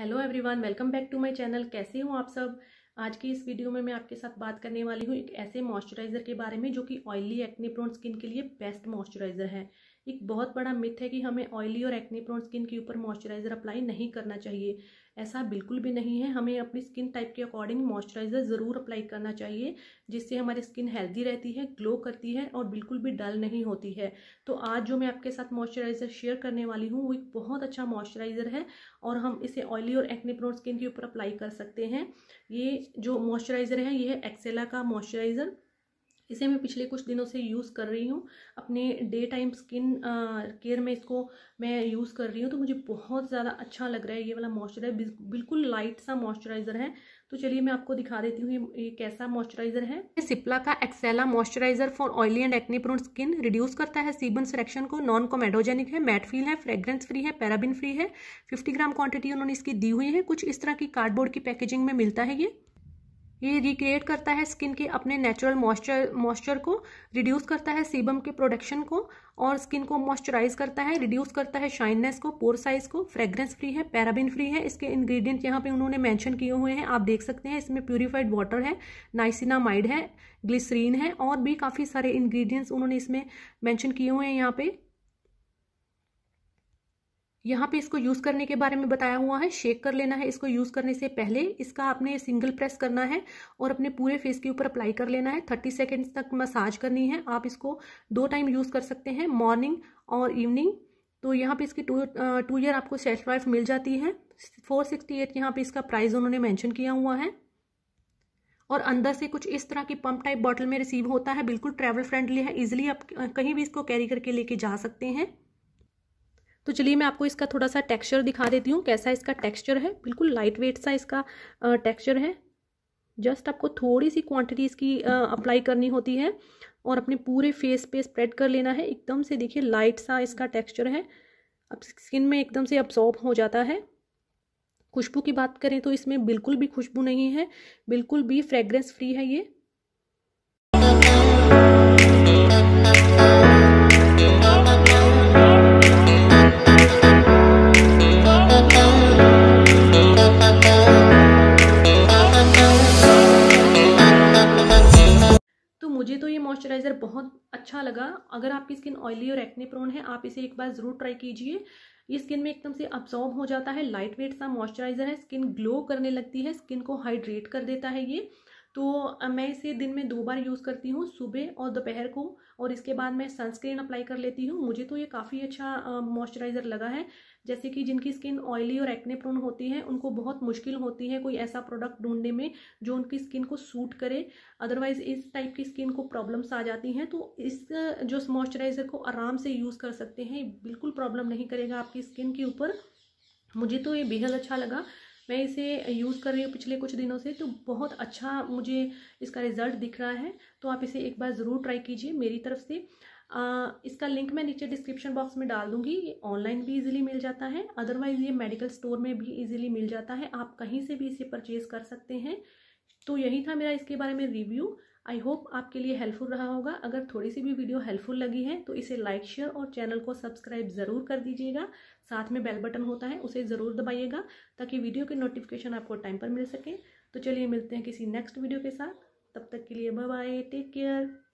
hello everyone welcome back to my channel कैसे हो आप सब आज की इस वीडियो में मैं आपके साथ बात करने वाली हूँ एक ऐसे मॉइस्चराइज़र के बारे में जो कि ऑयली एक्नी प्रोन स्किन के लिए बेस्ट मॉइस्चराइज़र है एक बहुत बड़ा मिथ है कि हमें ऑयली और एक्ने प्रोन स्किन के ऊपर मॉइस्चराइज़र अप्लाई नहीं करना चाहिए ऐसा बिल्कुल भी नहीं है हमें अपनी स्किन टाइप के अकॉर्डिंग मॉइस्चराइज़र ज़रूर अप्लाई करना चाहिए जिससे हमारी स्किन हेल्दी रहती है ग्लो करती है और बिल्कुल भी डल नहीं होती है तो आज जो मैं आपके साथ मॉइस्चराइज़र शेयर करने वाली हूँ वो एक बहुत अच्छा मॉइस्चराइज़र है और हम इसे ऑयली और एक्ने प्रोन स्किन के ऊपर अप्लाई कर सकते हैं ये जो मॉइस्चराइज़र है ये है एक्सेला का मॉइस्चराइज़र इसे मैं पिछले कुछ दिनों से यूज़ कर रही हूँ अपने डे टाइम स्किन केयर में इसको मैं यूज़ कर रही हूँ तो मुझे बहुत ज़्यादा अच्छा लग रहा है ये वाला मॉइस्चराइजर बिल्कुल लाइट सा मॉइस्चराइज़र है तो चलिए मैं आपको दिखा देती हूँ ये कैसा मॉइस्चराइजर है ये सिप्ला का Excela moisturiser for oily and acne prone skin reduce करता है सीबन सरेक्शन को नॉन कोमेडोजेनिक है मैट फील है फ्रेग्रेंस फ्री है पैराबिन फ्री है फिफ्टी ग्राम क्वांटिटी उन्होंने इसकी दी हुई है कुछ इस तरह की कार्डबोर्ड की पैकेजिंग में मिलता है ये ये रिक्रिएट करता है स्किन के अपने नेचुरल मॉइस्चर मॉइस्चर को रिड्यूस करता है सीबम के प्रोडक्शन को और स्किन को मॉइस्चराइज करता है रिड्यूस करता है शाइननेस को पोर साइज को फ्रेग्रेंस फ्री है पैराबिन फ्री है इसके इंग्रेडिएंट यहाँ पे उन्होंने मेंशन किए हुए हैं आप देख सकते हैं इसमें प्यूरिफाइड वाटर है नाइसिनामाइड है ग्लिसरीन है और भी काफ़ी सारे इन्ग्रीडियंट्स उन्होंने इसमें मैंशन किए हुए हैं यहाँ पे यहाँ पे इसको यूज करने के बारे में बताया हुआ है शेक कर लेना है इसको यूज करने से पहले इसका आपने सिंगल प्रेस करना है और अपने पूरे फेस के ऊपर अप्लाई कर लेना है थर्टी सेकेंड्स तक मसाज करनी है आप इसको दो टाइम यूज कर सकते हैं मॉर्निंग और इवनिंग तो यहाँ पे इसकी टू टू ईयर आपको सेल्फ लाइफ मिल जाती है फोर सिक्सटी एट यहाँ पे इसका प्राइस उन्होंने मैंशन किया हुआ है और अंदर से कुछ इस तरह की पंप टाइप बॉटल में रिसीव होता है बिल्कुल ट्रैवल फ्रेंडली है इजिली आप कहीं भी इसको कैरी करके लेके जा सकते हैं तो चलिए मैं आपको इसका थोड़ा सा टेक्सचर दिखा देती हूँ कैसा इसका टेक्सचर है बिल्कुल लाइट वेट सा इसका टेक्सचर है जस्ट आपको थोड़ी सी क्वांटिटी इसकी अप्लाई करनी होती है और अपने पूरे फेस पे स्प्रेड कर लेना है एकदम से देखिए लाइट सा इसका टेक्स्चर है अब स्किन में एकदम से अब्सॉर्ब हो जाता है खुशबू की बात करें तो इसमें बिल्कुल भी खुशबू नहीं है बिल्कुल भी फ्रेगरेंस फ्री है ये मॉइस्चराइज़र बहुत अच्छा लगा अगर आपकी स्किन ऑयली और एक्ने प्रोन है आप इसे एक बार ज़रूर ट्राई कीजिए ये स्किन में एकदम से अब्सॉर्ब हो जाता है लाइट वेट सा मॉइस्चराइज़र है स्किन ग्लो करने लगती है स्किन को हाइड्रेट कर देता है ये तो मैं इसे दिन में दो बार यूज़ करती हूँ सुबह और दोपहर को और इसके बाद मैं सनस्क्रीन अप्लाई कर लेती हूँ मुझे तो ये काफ़ी अच्छा मॉइस्चराइज़र लगा है जैसे कि जिनकी स्किन ऑयली और एक्ने प्रोन होती है उनको बहुत मुश्किल होती है कोई ऐसा प्रोडक्ट ढूंढने में जो उनकी स्किन को सूट करे अदरवाइज़ इस टाइप की स्किन को प्रॉब्लम्स आ जाती हैं तो इस जो मॉइस्चराइज़र को आराम से यूज़ कर सकते हैं बिल्कुल प्रॉब्लम नहीं करेगा आपकी स्किन के ऊपर मुझे तो ये बेहद अच्छा लगा मैं इसे यूज़ कर रही हूँ पिछले कुछ दिनों से तो बहुत अच्छा मुझे इसका रिज़ल्ट दिख रहा है तो आप इसे एक बार ज़रूर ट्राई कीजिए मेरी तरफ से आ, इसका लिंक मैं नीचे डिस्क्रिप्शन बॉक्स में डाल दूंगी ये ऑनलाइन भी इजीली मिल जाता है अदरवाइज़ ये मेडिकल स्टोर में भी इजीली मिल जाता है आप कहीं से भी इसे परचेज़ कर सकते हैं तो यही था मेरा इसके बारे में रिव्यू आई होप आपके लिए हेल्पफुल रहा होगा अगर थोड़ी सी भी वीडियो हेल्पफुल लगी है तो इसे लाइक शेयर और चैनल को सब्सक्राइब ज़रूर कर दीजिएगा साथ में बेल बटन होता है उसे ज़रूर दबाइएगा ताकि वीडियो के नोटिफिकेशन आपको टाइम पर मिल सके तो चलिए मिलते हैं किसी नेक्स्ट वीडियो के साथ तब तक के लिए बाय टेक केयर